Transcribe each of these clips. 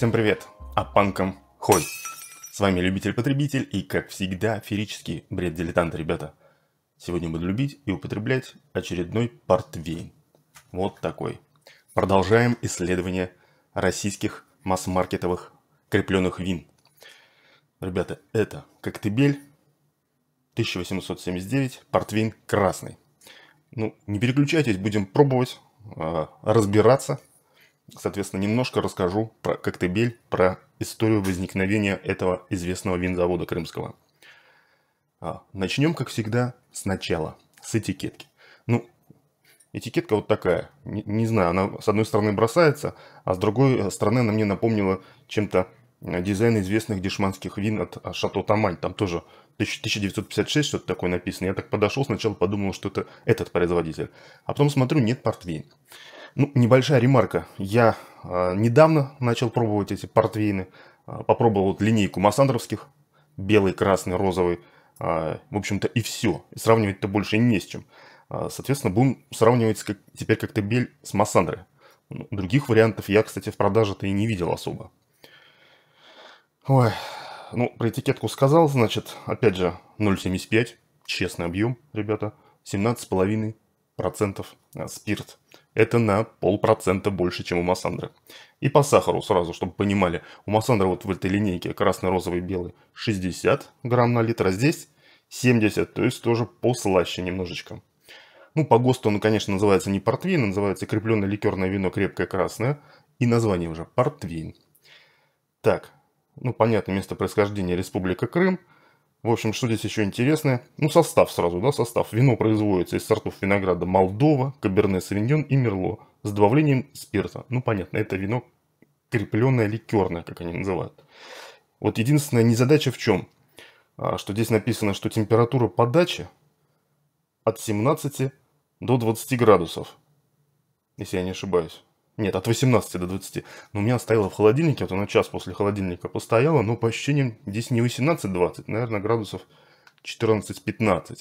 Всем привет, а панком хой. С вами любитель-потребитель и, как всегда, ферический бред дилетанта, ребята. Сегодня буду любить и употреблять очередной портвейн. Вот такой. Продолжаем исследование российских масс-маркетовых крепленных вин. Ребята, это коктебель 1879, портвейн красный. Ну, не переключайтесь, будем пробовать, а, разбираться – соответственно, немножко расскажу про Коктебель, про историю возникновения этого известного винзавода крымского. А, Начнем, как всегда, сначала с этикетки. Ну, этикетка вот такая. Не, не знаю, она с одной стороны бросается, а с другой стороны она мне напомнила чем-то дизайн известных дешманских вин от а, Шато Тамаль. Там тоже 1956 что-то такое написано. Я так подошел, сначала подумал, что это этот производитель. А потом смотрю, нет портвейн. Ну, небольшая ремарка. Я э, недавно начал пробовать эти портвейны. Э, попробовал вот линейку массандровских. Белый, красный, розовый. Э, в общем-то и все. И сравнивать-то больше не с чем. Э, соответственно, будем сравнивать как, теперь как-то бель с массандрой. Ну, других вариантов я, кстати, в продаже-то и не видел особо. Ой, ну, про этикетку сказал, значит, опять же, 0,75, честный объем, ребята, 17,5% э, спирт. Это на полпроцента больше, чем у Массандра. И по сахару сразу, чтобы понимали, у Массандра вот в этой линейке красный, розовый, белый 60 грамм на литр, а здесь 70, то есть тоже послаще немножечко. Ну, по ГОСТу он, конечно, называется не портвейн, называется крепленное ликерное вино крепкое красное. И название уже портвейн. Так, ну, понятно, место происхождения Республика Крым. В общем, что здесь еще интересное? Ну, состав сразу, да, состав. Вино производится из сортов винограда Молдова, Каберне Савиньон и Мерло с добавлением спирта. Ну, понятно, это вино крепленное ликерное, как они называют. Вот единственная незадача в чем? А, что здесь написано, что температура подачи от 17 до 20 градусов, если я не ошибаюсь. Нет, от 18 до 20. Но у меня стояла в холодильнике, вот она час после холодильника постояла, но по ощущениям здесь не 18-20, наверное, градусов 14-15.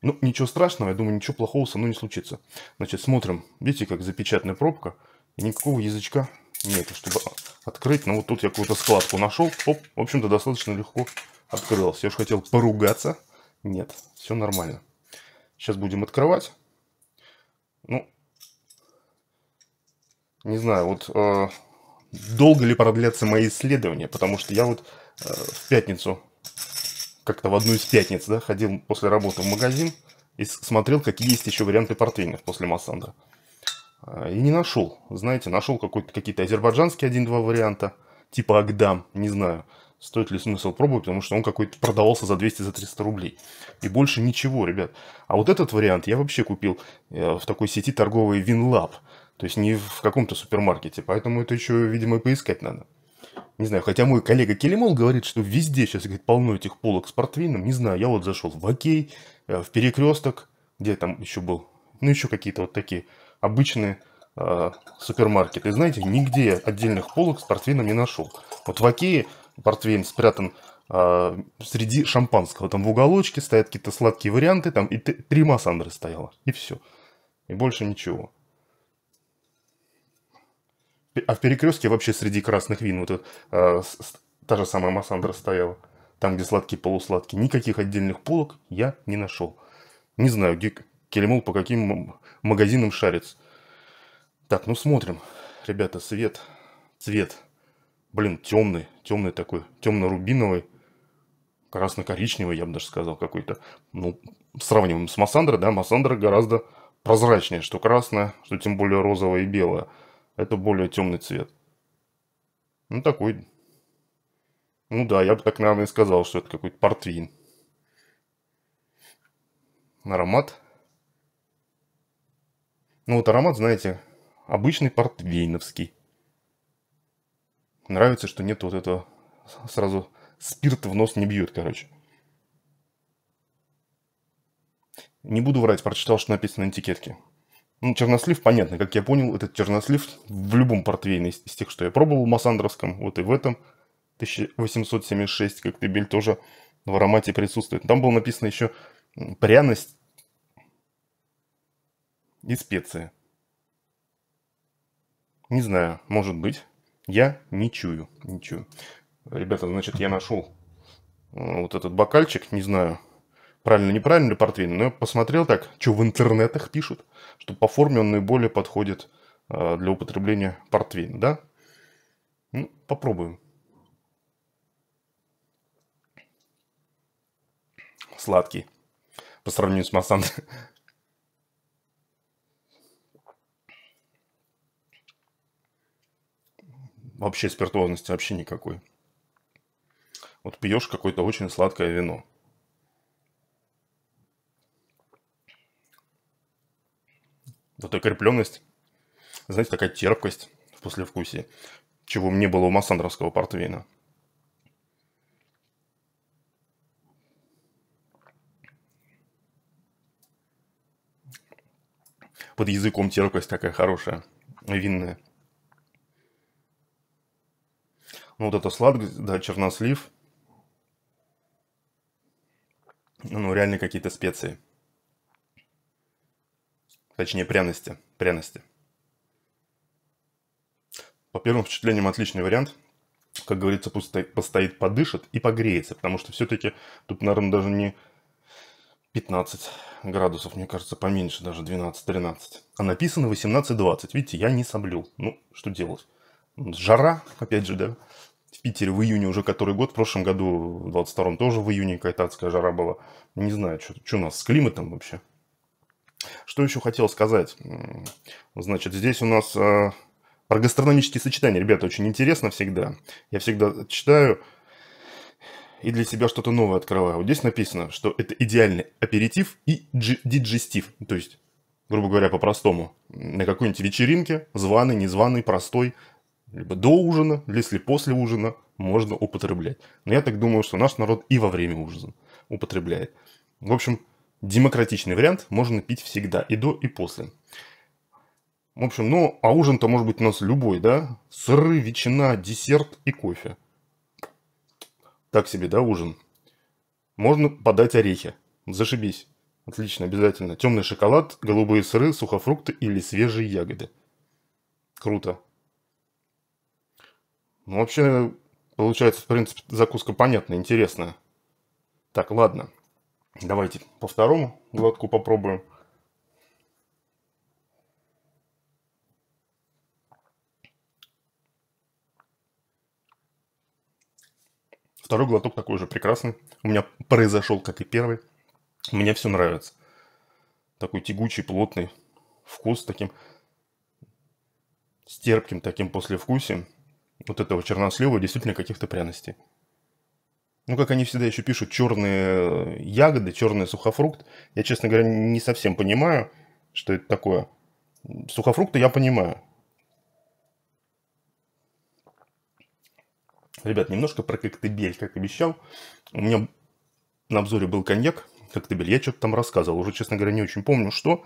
Ну, ничего страшного, я думаю, ничего плохого со мной не случится. Значит, смотрим. Видите, как запечатанная пробка. Никакого язычка нет, чтобы открыть. Но ну, вот тут я какую-то складку нашел. Оп, в общем-то, достаточно легко открылась. Я уж хотел поругаться. Нет, все нормально. Сейчас будем открывать. Ну, не знаю, вот э, долго ли продлятся мои исследования, потому что я вот э, в пятницу, как-то в одну из пятниц, да, ходил после работы в магазин и смотрел, какие есть еще варианты портвейнов после Массандра. А, и не нашел, знаете, нашел какие-то азербайджанские один-два варианта, типа Агдам, не знаю, стоит ли смысл пробовать, потому что он какой-то продавался за 200-300 за рублей. И больше ничего, ребят. А вот этот вариант я вообще купил э, в такой сети торговой Винлаб. То есть не в каком-то супермаркете. Поэтому это еще, видимо, и поискать надо. Не знаю, хотя мой коллега Келимол говорит, что везде сейчас говорит, полно этих полок с портвейном. Не знаю, я вот зашел в Окей, э, в Перекресток, где там еще был. Ну, еще какие-то вот такие обычные э, супермаркеты. знаете, нигде отдельных полок с портвейном не нашел. Вот в Окее портвейн спрятан э, среди шампанского. Там в уголочке стоят какие-то сладкие варианты, там и три Массандры стояло, и все. И больше ничего. А в перекрестке вообще среди красных вин вот э, та же самая Массандра стояла. Там, где сладкие полусладкие. Никаких отдельных полок я не нашел. Не знаю, где Келемол по каким магазинам шарится. Так, ну смотрим. Ребята, свет. Цвет. Блин, темный. Темный такой. Темно-рубиновый. Красно-коричневый, я бы даже сказал, какой-то. Ну, сравниваем с Массандра, да, Массандра гораздо прозрачнее, что красное, что тем более розовое и белое. Это более темный цвет. Ну, такой... Ну да, я бы так, наверное, и сказал, что это какой-то портвейн. Аромат. Ну вот аромат, знаете, обычный портвейновский. Нравится, что нет вот этого сразу спирт в нос не бьет, короче. Не буду врать, прочитал, что написано на этикетке. Ну, чернослив, понятно, как я понял, этот чернослив в любом портвейне из, из тех, что я пробовал в Массандровском, вот и в этом 1876 бель тоже в аромате присутствует. Там было написано еще пряность и специи. Не знаю, может быть. Я не чую, не чую. Ребята, значит, я нашел э, вот этот бокальчик, не знаю, правильно, неправильно ли портвейн, но я посмотрел так, что в интернетах пишут, что по форме он наиболее подходит э, для употребления портвейн, да? Ну, попробуем. Сладкий. По сравнению с Марсан. Вообще спиртуозности вообще никакой. Вот пьешь какое-то очень сладкое вино – Зато крепленность, знаете, такая терпкость в послевкусии, чего не было у массандровского портвейна. Под языком терпкость такая хорошая, винная. Ну, вот эта сладкость, да, чернослив. Ну, реально какие-то специи. Точнее, пряности. Пряности. По первым впечатлениям отличный вариант. Как говорится, пусть постоит, подышит и погреется. Потому что все-таки тут, наверное, даже не 15 градусов, мне кажется, поменьше, даже 12-13. А написано 18-20. Видите, я не соблю. Ну, что делать? Жара, опять же, да. В Питере в июне уже который год. В прошлом году, в 22-м тоже в июне какая-то адская жара была. Не знаю, что, что у нас с климатом вообще. Что еще хотел сказать? Значит, здесь у нас про э, гастрономические сочетания, ребята, очень интересно всегда. Я всегда читаю и для себя что-то новое открываю. Вот здесь написано, что это идеальный аперитив и диджестив. То есть, грубо говоря, по-простому, на какой-нибудь вечеринке, званый, незваный, простой, либо до ужина, если после ужина, можно употреблять. Но я так думаю, что наш народ и во время ужина употребляет. В общем, Демократичный вариант можно пить всегда, и до, и после. В общем, ну, а ужин-то может быть у нас любой, да? Сыры, ветчина, десерт и кофе. Так себе, да, ужин? Можно подать орехи. Зашибись. Отлично, обязательно. Темный шоколад, голубые сыры, сухофрукты или свежие ягоды. Круто. Ну, вообще, получается, в принципе, закуска понятная, интересная. Так, ладно. Давайте по второму глотку попробуем. Второй глоток такой же прекрасный. У меня произошел, как и первый. Мне все нравится. Такой тягучий, плотный вкус с таким с терпким таким послевкусием вот этого чернослива действительно каких-то пряностей ну, как они всегда еще пишут, черные э, ягоды, черный сухофрукт. Я, честно говоря, не совсем понимаю, что это такое. Сухофрукты я понимаю. Ребят, немножко про коктебель, как обещал. У меня на обзоре был коньяк, коктебель. Я что-то там рассказывал, уже, честно говоря, не очень помню, что.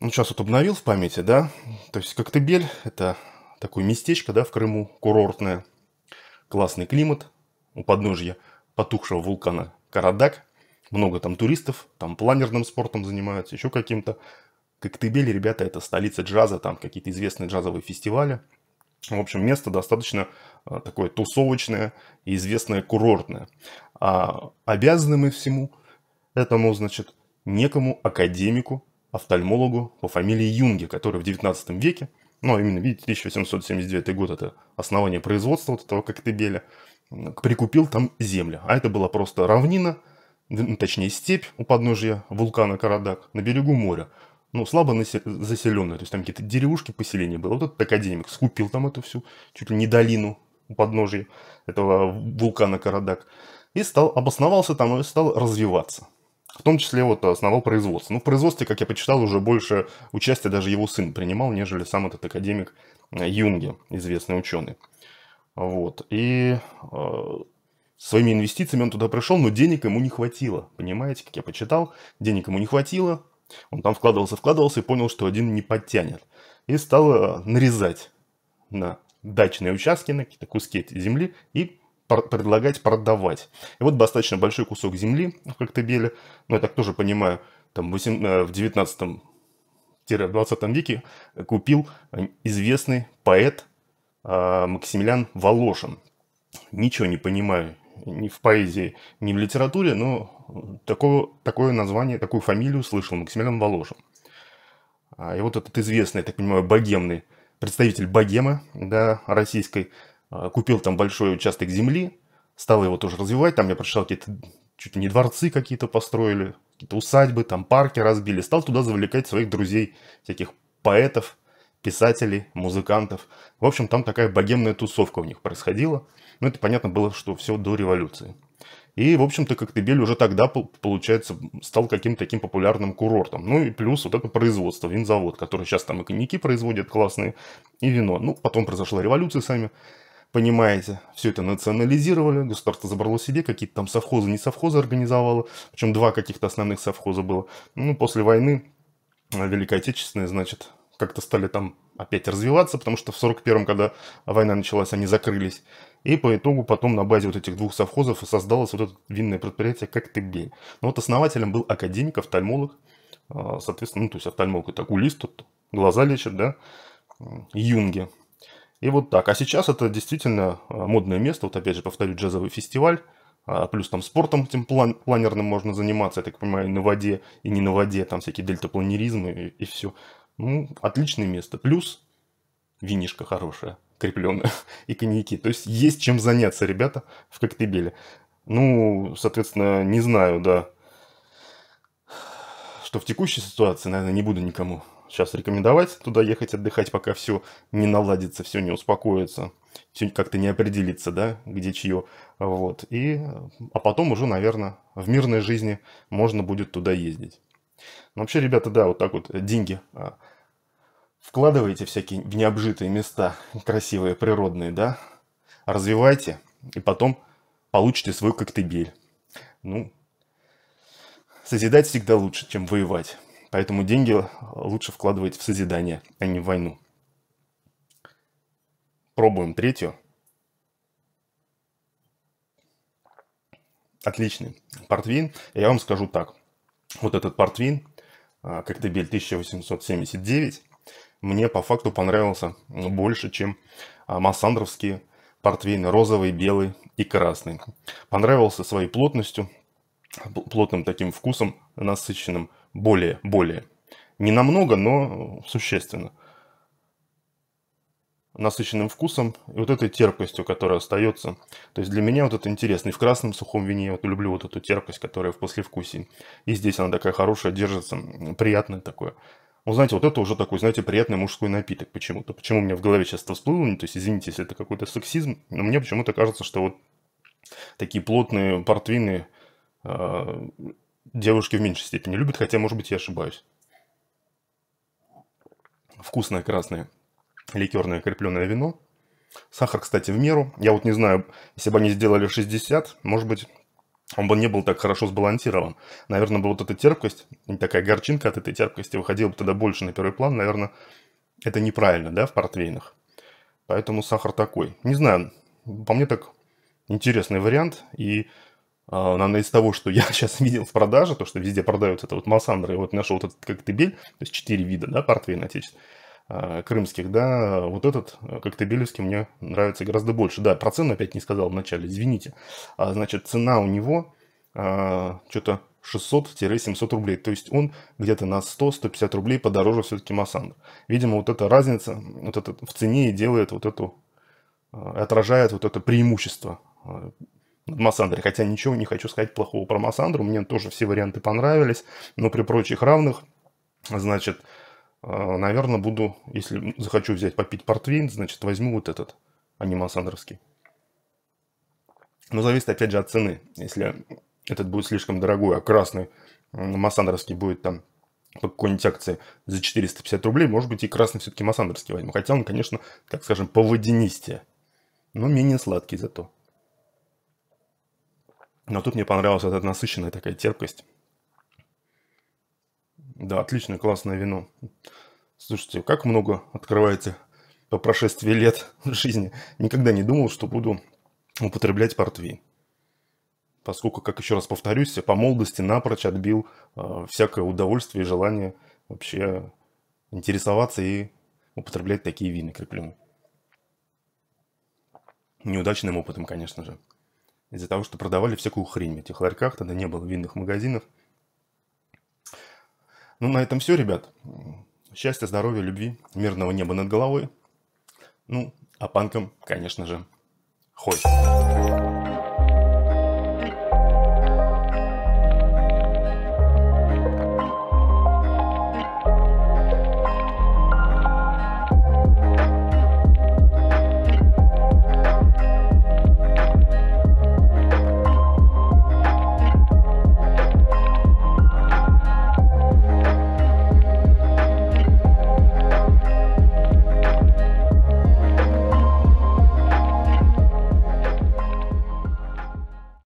Ну, сейчас вот обновил в памяти, да. То есть коктебель – это такое местечко, да, в Крыму, курортное. Классный климат, у подножья потухшего вулкана Карадак. Много там туристов, там планерным спортом занимаются, еще каким-то. Коктебель, ребята, это столица джаза, там какие-то известные джазовые фестивали. В общем, место достаточно э, такое тусовочное известное курортное. А обязаны мы всему этому, значит, некому академику, офтальмологу по фамилии Юнге, который в 19 веке, ну, а именно, видите, 1879 год – это основание производства вот этого коктебеля – ну, прикупил там земли. А это была просто равнина, ну, точнее степь у подножия вулкана Карадак на берегу моря. Ну, слабо заселенная, то есть там какие-то деревушки, поселения было. Вот этот академик скупил там эту всю, чуть ли не долину у подножия этого вулкана Карадак. И стал, обосновался там и стал развиваться. В том числе вот основал производство. Ну, в производстве, как я почитал, уже больше участия даже его сын принимал, нежели сам этот академик Юнге, известный ученый. Вот. И э, своими инвестициями он туда пришел, но денег ему не хватило. Понимаете, как я почитал, денег ему не хватило. Он там вкладывался, вкладывался и понял, что один не подтянет. И стал э, нарезать на дачные участки, на какие-то куски земли и пор предлагать продавать. И вот достаточно большой кусок земли в Коктебеле, но ну, я так тоже понимаю, там 8, э, в 19 м 20 веке купил э, известный поэт а, Максимилиан Волошин. Ничего не понимаю ни в поэзии, ни в литературе, но такое, такое название, такую фамилию слышал Максимилиан Волошин. А, и вот этот известный, так понимаю, богемный представитель богемы да, российской, а, купил там большой участок земли, стал его тоже развивать, там я прочитал какие-то чуть ли не дворцы какие-то построили, какие-то усадьбы, там парки разбили, стал туда завлекать своих друзей, всяких поэтов, писателей, музыкантов. В общем, там такая богемная тусовка у них происходила. Ну, это понятно было, что все до революции. И, в общем-то, Коктебель уже тогда, получается, стал каким-то таким популярным курортом. Ну и плюс вот это производство, винзавод, который сейчас там и коньяки производят классные, и вино. Ну, потом произошла революция сами, понимаете. Все это национализировали, государство забрало себе, какие-то там совхозы, не совхозы организовало. Причем два каких-то основных совхоза было. Ну, после войны э, Великой Отечественной, значит, как-то стали там опять развиваться, потому что в 41-м, когда война началась, они закрылись. И по итогу потом на базе вот этих двух совхозов создалось вот это винное предприятие «Коктебель». Но ну вот основателем был академик, офтальмолог, а, соответственно, ну, то есть офтальмолог – это окулист, тут глаза лечит, да, юнги. И вот так. А сейчас это действительно а, модное место, вот опять же повторю, джазовый фестиваль, а, плюс там спортом этим план, планерным можно заниматься, я так понимаю, и на воде и не на воде, там всякие дельтапланеризмы и, и все ну, отличное место. Плюс винишка хорошая, крепленная, и коньяки. То есть есть чем заняться, ребята, в Коктебеле. Ну, соответственно, не знаю, да, что в текущей ситуации, наверное, не буду никому сейчас рекомендовать туда ехать отдыхать, пока все не наладится, все не успокоится, все как-то не определится, да, где чье. Вот. И, а потом уже, наверное, в мирной жизни можно будет туда ездить. Ну, вообще, ребята, да, вот так вот э, деньги а, вкладываете всякие в необжитые места, красивые, природные, да, развивайте, и потом получите свой коктебель. Ну, созидать всегда лучше, чем воевать. Поэтому деньги э, лучше вкладывать в созидание, а не в войну. Пробуем третью. Отличный портвин. Я вам скажу так. Вот этот портвин – а, коктебель 1879 мне по факту понравился больше, чем а, массандровские портвейны розовый, белый и красный. Понравился своей плотностью, плотным таким вкусом, насыщенным более-более. Не намного, но существенно насыщенным вкусом и вот этой терпкостью, которая остается. То есть для меня вот это интересно. И в красном сухом вине я вот люблю вот эту терпкость, которая в послевкусии. И здесь она такая хорошая, держится, приятное такое. Ну, знаете, вот это уже такой, знаете, приятный мужской напиток почему-то. Почему у меня в голове сейчас это всплыло, ну, то есть, извините, если это какой-то сексизм, но мне почему-то кажется, что вот такие плотные портвины э, девушки в меньшей степени любят, хотя, может быть, я ошибаюсь. Вкусное красное ликерное крепленное вино. Сахар, кстати, в меру. Я вот не знаю, если бы они сделали 60, может быть, он бы не был так хорошо сбалансирован. Наверное, бы вот эта терпкость, такая горчинка от этой терпкости выходила бы тогда больше на первый план. Наверное, это неправильно, да, в портвейнах. Поэтому сахар такой. Не знаю, по мне так интересный вариант. И, а, наверное, из того, что я сейчас видел в продаже, то, что везде продают это вот Массандра, и вот нашел вот этот коктебель, то есть четыре вида, да, портвейна отечественный. Э, крымских, да, вот этот э, коктебелевский мне нравится гораздо больше. Да, про цену опять не сказал вначале, извините. А, значит, цена у него а, что-то 600-700 рублей. То есть он где-то на 100-150 рублей подороже все-таки Массандр. Видимо, вот эта разница вот это, в цене и делает вот эту, э, отражает вот это преимущество над Массандре. Хотя ничего не хочу сказать плохого про Массандру. Мне тоже все варианты понравились. Но при прочих равных, значит, а, Наверное, буду, если захочу взять попить портвейн, значит, возьму вот этот анимасандровский. Но зависит, опять же, от цены. Если этот будет слишком дорогой, а красный массандровский будет там по какой-нибудь акции за 450 рублей, может быть, и красный все-таки массандровский возьму. Хотя он, конечно, так скажем, поводянистее, но менее сладкий зато. Но тут мне понравилась эта насыщенная такая терпкость. Да, отличное, классное вино. Слушайте, как много открывается по прошествии лет жизни. Никогда не думал, что буду употреблять портвейн. Поскольку, как еще раз повторюсь, я по молодости напрочь отбил э, всякое удовольствие и желание вообще интересоваться и употреблять такие вины крепленные. Неудачным опытом, конечно же. Из-за того, что продавали всякую хрень в этих ларьках, тогда не было винных магазинов – ну, на этом все, ребят. Счастья, здоровья, любви, мирного неба над головой. Ну, а панкам, конечно же, хоть.